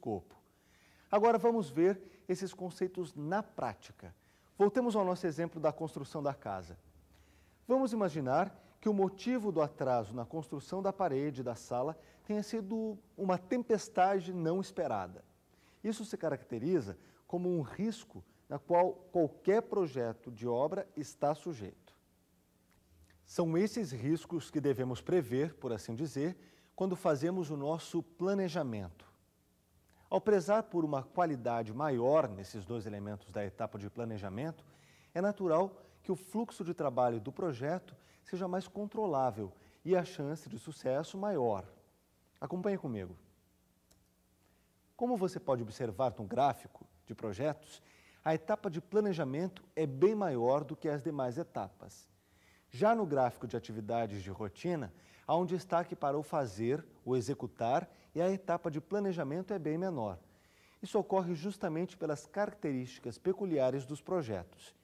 corpo. Agora vamos ver esses conceitos na prática. Voltemos ao nosso exemplo da construção da casa. Vamos imaginar que o motivo do atraso na construção da parede da sala tenha sido uma tempestade não esperada. Isso se caracteriza como um risco na qual qualquer projeto de obra está sujeito. São esses riscos que devemos prever, por assim dizer, quando fazemos o nosso planejamento. Ao prezar por uma qualidade maior nesses dois elementos da etapa de planejamento, é natural que o fluxo de trabalho do projeto seja mais controlável e a chance de sucesso maior. Acompanhe comigo. Como você pode observar no gráfico de projetos, a etapa de planejamento é bem maior do que as demais etapas. Já no gráfico de atividades de rotina, há um destaque para o fazer, o executar e a etapa de planejamento é bem menor. Isso ocorre justamente pelas características peculiares dos projetos.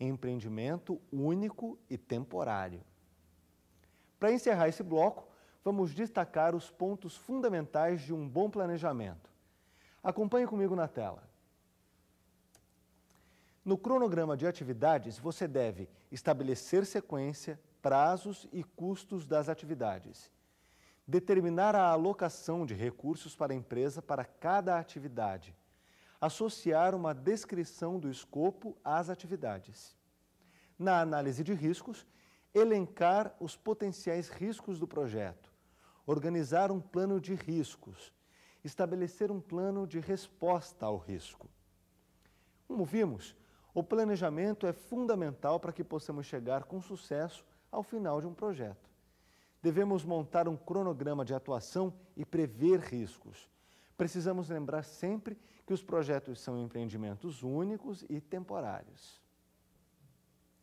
Empreendimento único e temporário. Para encerrar esse bloco, vamos destacar os pontos fundamentais de um bom planejamento. Acompanhe comigo na tela. No cronograma de atividades, você deve estabelecer sequência, prazos e custos das atividades determinar a alocação de recursos para a empresa para cada atividade, associar uma descrição do escopo às atividades. Na análise de riscos, elencar os potenciais riscos do projeto, organizar um plano de riscos, estabelecer um plano de resposta ao risco. Como vimos, o planejamento é fundamental para que possamos chegar com sucesso ao final de um projeto. Devemos montar um cronograma de atuação e prever riscos. Precisamos lembrar sempre que os projetos são empreendimentos únicos e temporários.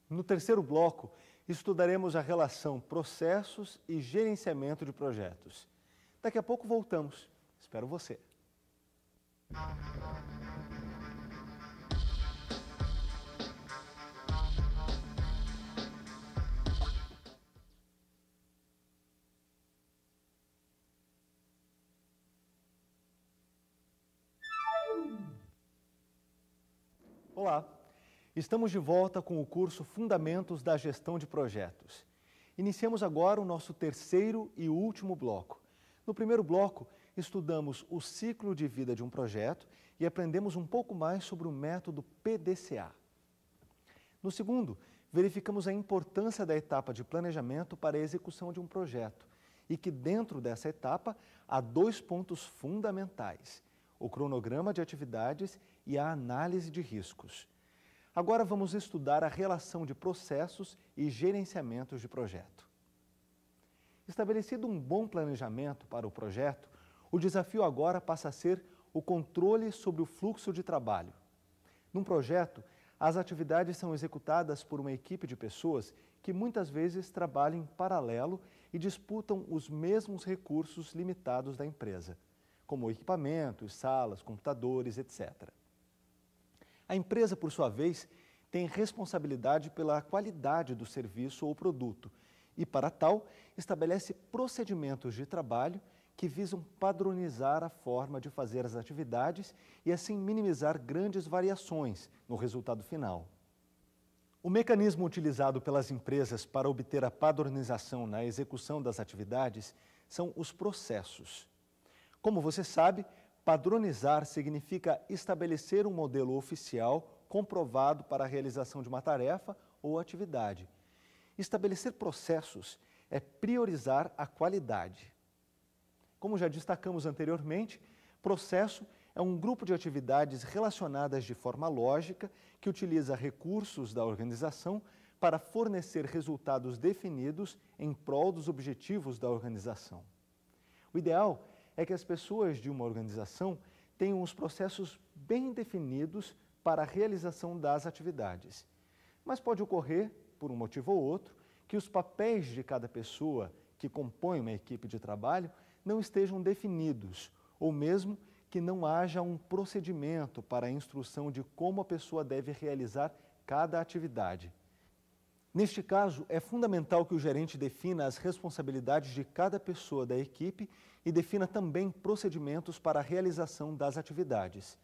No terceiro bloco, estudaremos a relação processos e gerenciamento de projetos. Daqui a pouco voltamos. Espero você. Estamos de volta com o curso Fundamentos da Gestão de Projetos. Iniciamos agora o nosso terceiro e último bloco. No primeiro bloco, estudamos o ciclo de vida de um projeto e aprendemos um pouco mais sobre o método PDCA. No segundo, verificamos a importância da etapa de planejamento para a execução de um projeto e que dentro dessa etapa há dois pontos fundamentais: o cronograma de atividades e a análise de riscos. Agora vamos estudar a relação de processos e gerenciamentos de projeto. Estabelecido um bom planejamento para o projeto, o desafio agora passa a ser o controle sobre o fluxo de trabalho. Num projeto, as atividades são executadas por uma equipe de pessoas que muitas vezes trabalham em paralelo e disputam os mesmos recursos limitados da empresa, como equipamentos, salas, computadores, etc. A empresa, por sua vez, tem responsabilidade pela qualidade do serviço ou produto e, para tal, estabelece procedimentos de trabalho que visam padronizar a forma de fazer as atividades e, assim, minimizar grandes variações no resultado final. O mecanismo utilizado pelas empresas para obter a padronização na execução das atividades são os processos. Como você sabe, Padronizar significa estabelecer um modelo oficial comprovado para a realização de uma tarefa ou atividade. Estabelecer processos é priorizar a qualidade. Como já destacamos anteriormente, processo é um grupo de atividades relacionadas de forma lógica que utiliza recursos da organização para fornecer resultados definidos em prol dos objetivos da organização. O ideal é que as pessoas de uma organização tenham os processos bem definidos para a realização das atividades. Mas pode ocorrer, por um motivo ou outro, que os papéis de cada pessoa que compõe uma equipe de trabalho não estejam definidos, ou mesmo que não haja um procedimento para a instrução de como a pessoa deve realizar cada atividade. Neste caso, é fundamental que o gerente defina as responsabilidades de cada pessoa da equipe e defina também procedimentos para a realização das atividades.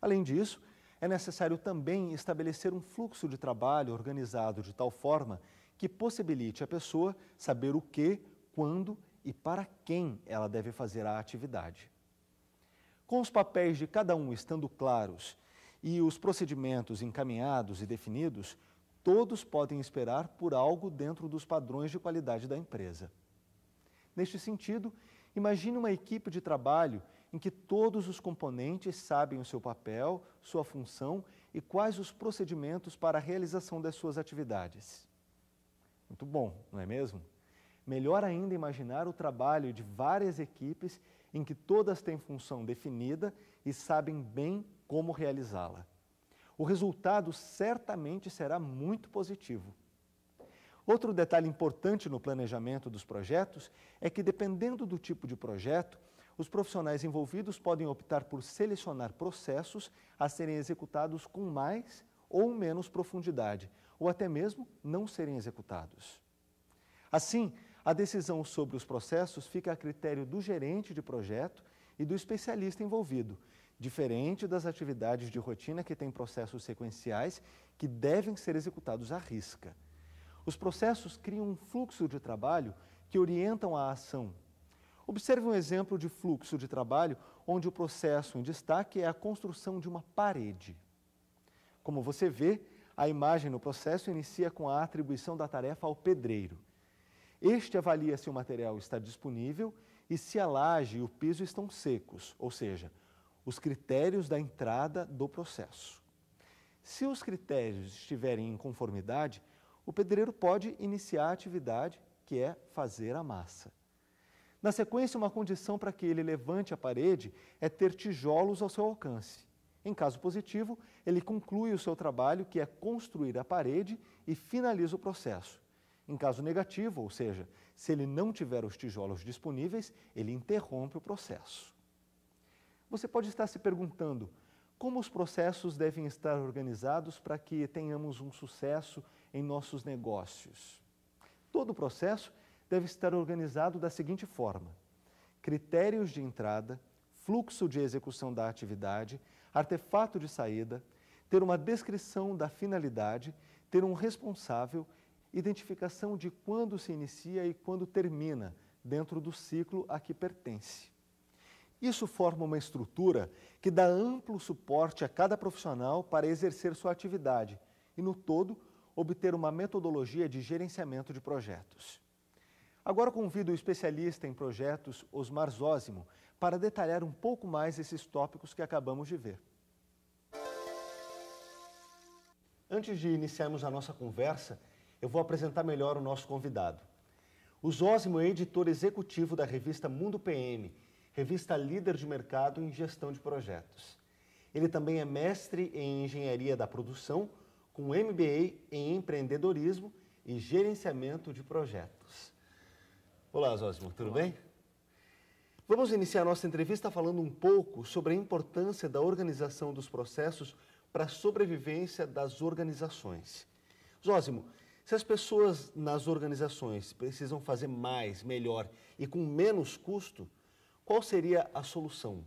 Além disso, é necessário também estabelecer um fluxo de trabalho organizado de tal forma que possibilite à pessoa saber o que, quando e para quem ela deve fazer a atividade. Com os papéis de cada um estando claros e os procedimentos encaminhados e definidos, todos podem esperar por algo dentro dos padrões de qualidade da empresa. Neste sentido, imagine uma equipe de trabalho em que todos os componentes sabem o seu papel, sua função e quais os procedimentos para a realização das suas atividades. Muito bom, não é mesmo? Melhor ainda imaginar o trabalho de várias equipes em que todas têm função definida e sabem bem como realizá-la o resultado certamente será muito positivo. Outro detalhe importante no planejamento dos projetos é que, dependendo do tipo de projeto, os profissionais envolvidos podem optar por selecionar processos a serem executados com mais ou menos profundidade, ou até mesmo não serem executados. Assim, a decisão sobre os processos fica a critério do gerente de projeto e do especialista envolvido, diferente das atividades de rotina que têm processos sequenciais que devem ser executados à risca. Os processos criam um fluxo de trabalho que orientam a ação. Observe um exemplo de fluxo de trabalho onde o processo em destaque é a construção de uma parede. Como você vê, a imagem no processo inicia com a atribuição da tarefa ao pedreiro. Este avalia se o material está disponível e se a laje e o piso estão secos, ou seja, os critérios da entrada do processo. Se os critérios estiverem em conformidade, o pedreiro pode iniciar a atividade, que é fazer a massa. Na sequência, uma condição para que ele levante a parede é ter tijolos ao seu alcance. Em caso positivo, ele conclui o seu trabalho, que é construir a parede, e finaliza o processo. Em caso negativo, ou seja, se ele não tiver os tijolos disponíveis, ele interrompe o processo. Você pode estar se perguntando como os processos devem estar organizados para que tenhamos um sucesso em nossos negócios. Todo o processo deve estar organizado da seguinte forma: critérios de entrada, fluxo de execução da atividade, artefato de saída, ter uma descrição da finalidade, ter um responsável, identificação de quando se inicia e quando termina dentro do ciclo a que pertence. Isso forma uma estrutura que dá amplo suporte a cada profissional para exercer sua atividade e, no todo, obter uma metodologia de gerenciamento de projetos. Agora convido o especialista em projetos, Osmar Zósimo, para detalhar um pouco mais esses tópicos que acabamos de ver. Antes de iniciarmos a nossa conversa, eu vou apresentar melhor o nosso convidado. O Zósimo é editor executivo da revista Mundo PM revista líder de mercado em gestão de projetos. Ele também é mestre em engenharia da produção, com MBA em empreendedorismo e gerenciamento de projetos. Olá, Zósimo, tudo Olá. bem? Vamos iniciar nossa entrevista falando um pouco sobre a importância da organização dos processos para a sobrevivência das organizações. Zósimo, se as pessoas nas organizações precisam fazer mais, melhor e com menos custo, qual seria a solução?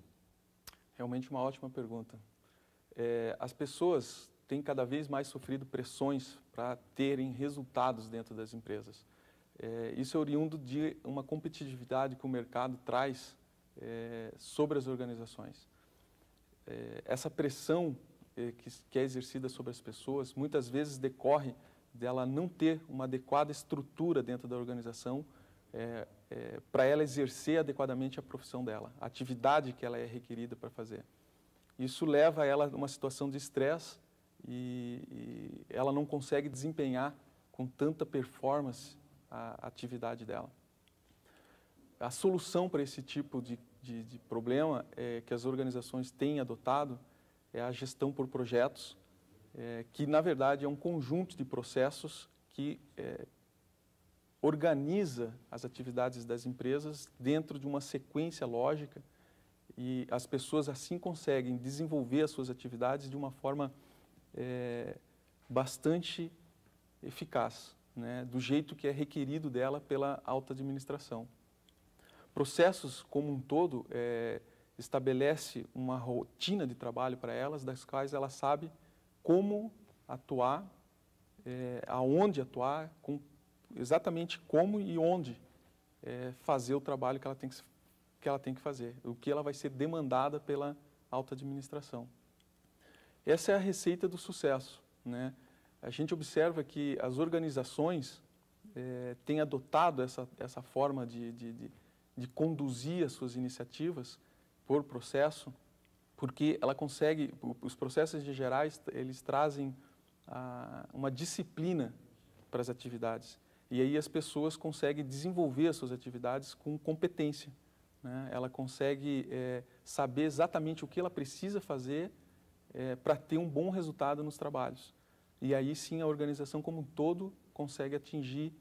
Realmente uma ótima pergunta. É, as pessoas têm cada vez mais sofrido pressões para terem resultados dentro das empresas. É, isso é oriundo de uma competitividade que o mercado traz é, sobre as organizações. É, essa pressão é, que, que é exercida sobre as pessoas muitas vezes decorre dela não ter uma adequada estrutura dentro da organização é, é, para ela exercer adequadamente a profissão dela, a atividade que ela é requerida para fazer. Isso leva ela a uma situação de estresse e, e, ela não consegue desempenhar com tanta performance a, a atividade dela. A solução para esse tipo de, de, de problema é, que as organizações têm adotado é a gestão por projetos, é, que na verdade é um conjunto de processos que é, organiza as atividades das empresas dentro de uma sequência lógica e as pessoas assim conseguem desenvolver as suas atividades de uma forma é, bastante eficaz, né, do jeito que é requerido dela pela alta administração. Processos como um todo é, estabelece uma rotina de trabalho para elas, das quais ela sabe como atuar, é, aonde atuar, com exatamente como e onde é, fazer o trabalho que ela, tem que, que ela tem que fazer, o que ela vai ser demandada pela alta administração. Essa é a receita do sucesso. Né? A gente observa que as organizações é, têm adotado essa, essa forma de, de, de, de conduzir as suas iniciativas por processo, porque ela consegue, os processos de gerais, eles trazem a, ah, uma disciplina para as atividades. E aí as pessoas conseguem desenvolver as suas atividades com competência. Né? Ela consegue é, saber exatamente o que ela precisa fazer é, para ter um bom resultado nos trabalhos. E aí sim a organização como um todo consegue atingir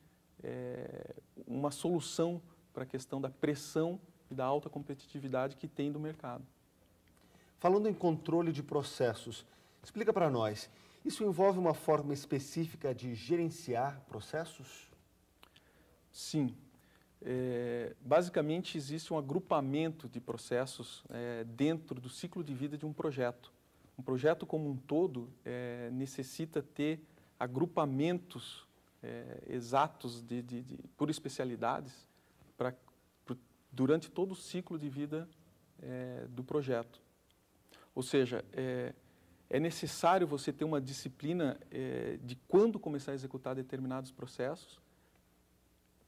é, uma solução para a questão da pressão e da alta competitividade que tem do mercado. Falando em controle de processos, explica para nós, isso envolve uma forma específica de gerenciar processos? Sim. É, basicamente, existe um agrupamento de processos é, dentro do ciclo de vida de um projeto. Um projeto como um todo é, necessita ter agrupamentos é, exatos de, de, de, por especialidades pra, pra, durante todo o ciclo de vida é, do projeto. Ou seja, é, é necessário você ter uma disciplina de quando começar a executar determinados processos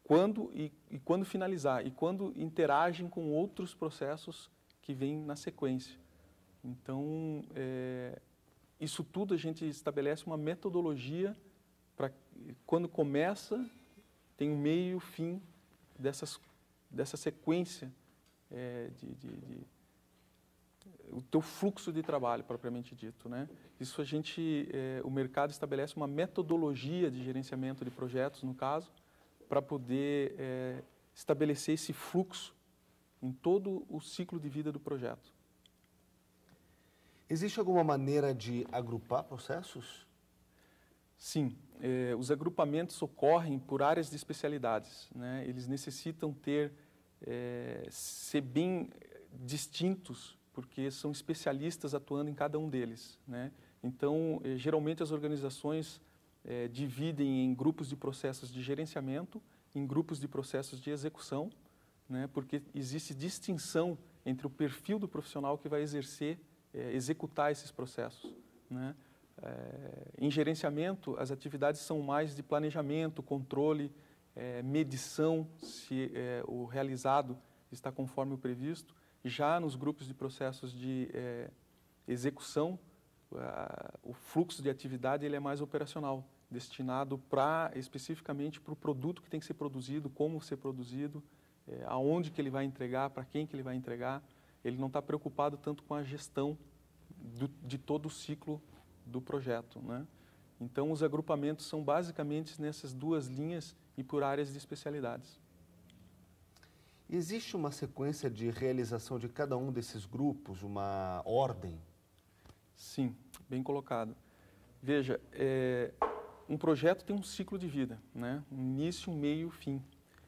quando e, e, quando finalizar e quando interagem com outros processos que vêm na sequência. Então, é, isso tudo a gente estabelece uma metodologia para quando começa, tem o um meio e o fim dessas, dessa sequência é, de, de, de, o teu fluxo de trabalho propriamente dito, né? Isso a gente, é, o mercado estabelece uma metodologia de gerenciamento de projetos, no caso, para poder é, estabelecer esse fluxo em todo o ciclo de vida do projeto. Existe alguma maneira de agrupar processos? Sim, é, os agrupamentos ocorrem por áreas de especialidades. Né? Eles necessitam ter é, ser bem distintos, porque são especialistas atuando em cada um deles. Né? Então, é, geralmente as organizações é, dividem em grupos de processos de gerenciamento, em grupos de processos de execução, né, porque existe distinção entre o perfil do profissional que vai exercer, é, executar esses processos. Né. É, em gerenciamento, as atividades são mais de planejamento, controle, medição, se o realizado está conforme o previsto. Já nos grupos de processos de execução, o fluxo de atividade ele é mais operacional destinado para especificamente para o produto que tem que ser produzido, como ser produzido, é, aonde que ele vai entregar, para quem que ele vai entregar. Ele não está preocupado tanto com a gestão do, de todo o ciclo do projeto, né? Então, os agrupamentos são basicamente nessas duas linhas e por áreas de especialidades. Existe uma sequência de realização de cada um desses grupos, uma ordem? Sim, bem colocado. Veja, é, um projeto tem um ciclo de vida, né? Um início, um meio, um fim.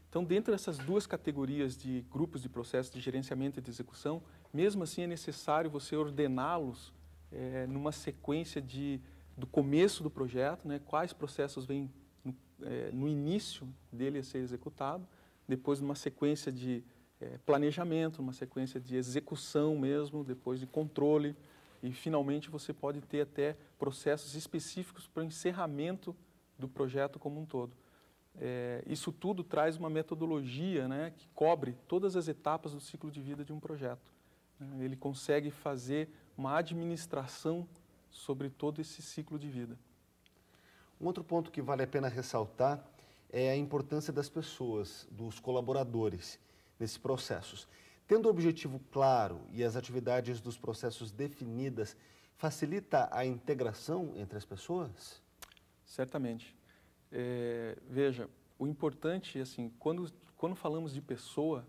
Então, dentro dessas duas categorias de grupos de processos de gerenciamento e de execução, mesmo assim é necessário você ordená-los é, numa sequência de, do começo do projeto, né? quais processos vêm no, é, no início dele a ser executado, depois numa sequência de é, planejamento, numa sequência de execução mesmo, depois de controle, e finalmente você pode ter até processos específicos para o encerramento do projeto como um todo. É, isso tudo traz uma metodologia né, que cobre todas as etapas do ciclo de vida de um projeto. Né. Ele consegue fazer uma administração sobre todo esse ciclo de vida. Um outro ponto que vale a pena ressaltar é a importância das pessoas, dos colaboradores nesses processos. Tendo o objetivo claro e as atividades dos processos definidas, facilita a integração entre as pessoas? Certamente. É, veja, o importante, assim, quando, quando falamos de pessoa,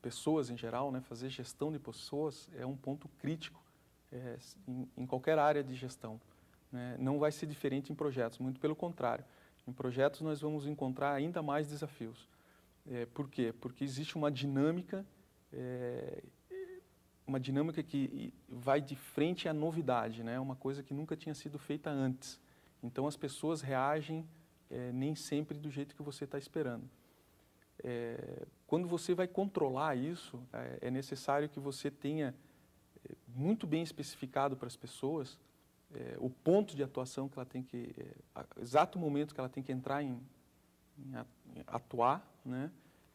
pessoas em geral, né, fazer gestão de pessoas é um ponto crítico é, em, em, qualquer área de gestão. Né? Não vai ser diferente em projetos, muito pelo contrário. Em projetos nós vamos encontrar ainda mais desafios. É, por quê? Porque existe uma dinâmica é, uma dinâmica que vai de frente à novidade, né? Uma coisa que nunca tinha sido feita antes. Então as pessoas reagem é, nem sempre do jeito que você está esperando. É, quando você vai controlar isso, é, é necessário que você tenha é, muito bem especificado para as pessoas é, o ponto de atuação que ela tem que, exato momento que ela tem que entrar em, em atuar, né?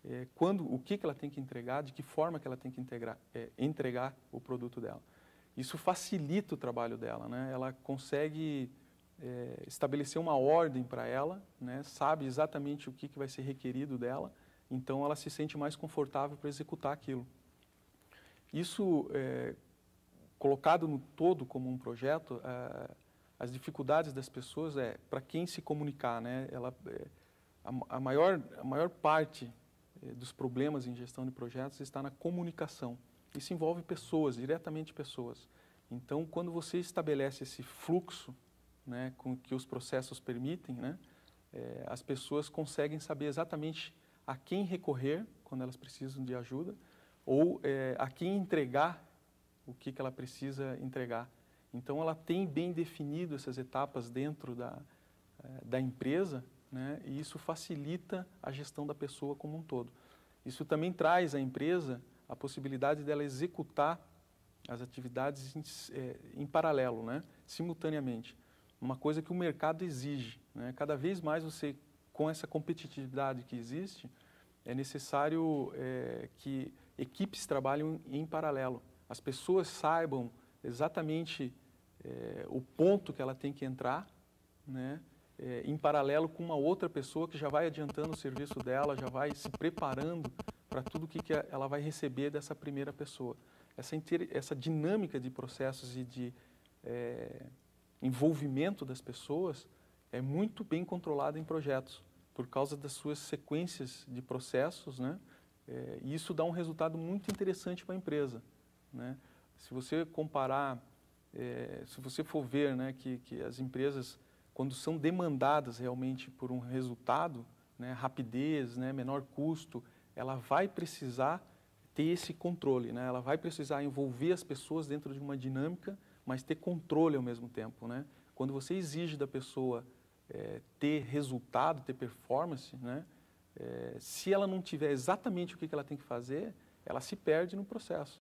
é, quando, o que, que ela tem que entregar, de que forma que ela tem que integrar, é, entregar o produto dela. Isso facilita o trabalho dela, né? Ela consegue é, estabelecer uma ordem para ela, né? Sabe exatamente o que, que vai ser requerido dela, então ela se sente mais confortável para executar aquilo. Isso é, colocado no todo como um projeto, as dificuldades das pessoas é para quem se comunicar, né? Ela é, a, a maior a maior parte eh, dos problemas em gestão de projetos está na comunicação. Isso envolve pessoas, diretamente pessoas. Então, quando você estabelece esse fluxo né, com que os processos permitem, né, é, as pessoas conseguem saber exatamente a quem recorrer quando elas precisam de ajuda ou é, a quem entregar o que, que ela precisa entregar. Então, ela tem bem definido essas etapas dentro da, da empresa né? e isso facilita a gestão da pessoa como um todo. Isso também traz à empresa a possibilidade dela executar as atividades em, é, em paralelo, né? simultaneamente. Uma coisa que o mercado exige. Né? Cada vez mais você, com essa competitividade que existe, é necessário é, que equipes trabalhem em paralelo. As pessoas saibam exatamente é, o ponto que ela tem que entrar, né? é, em paralelo com uma outra pessoa que já vai adiantando o serviço dela, já vai se preparando para tudo que, que ela vai receber dessa primeira pessoa. Essa, inter... essa dinâmica de processos e de é, envolvimento das pessoas é muito bem controlada em projetos, por causa das suas sequências de processos, né? É, e isso dá um resultado muito interessante para a empresa, né? Se você comparar, é, se você for ver, né, que, que as empresas quando são demandadas realmente por um resultado, né, rapidez, né, menor custo, ela vai precisar ter esse controle, né? ela vai precisar envolver as pessoas dentro de uma dinâmica, mas ter controle ao mesmo tempo. Né? Quando você exige da pessoa é, ter resultado, ter performance, né? É, se ela não tiver exatamente o que ela tem que fazer, ela se perde no processo.